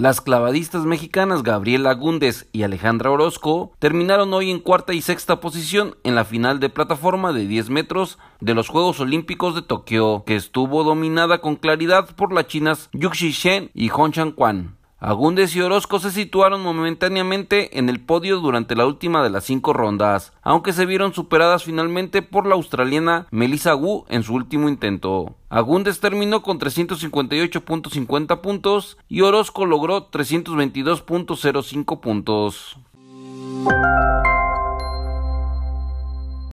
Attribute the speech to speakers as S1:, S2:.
S1: Las clavadistas mexicanas Gabriela Gúndez y Alejandra Orozco terminaron hoy en cuarta y sexta posición en la final de plataforma de 10 metros de los Juegos Olímpicos de Tokio, que estuvo dominada con claridad por las chinas Yuxi Shen y Hong Quan. Agundes y Orozco se situaron momentáneamente en el podio durante la última de las cinco rondas, aunque se vieron superadas finalmente por la australiana Melissa Wu en su último intento. Agundes terminó con 358.50 puntos y Orozco logró 322.05 puntos.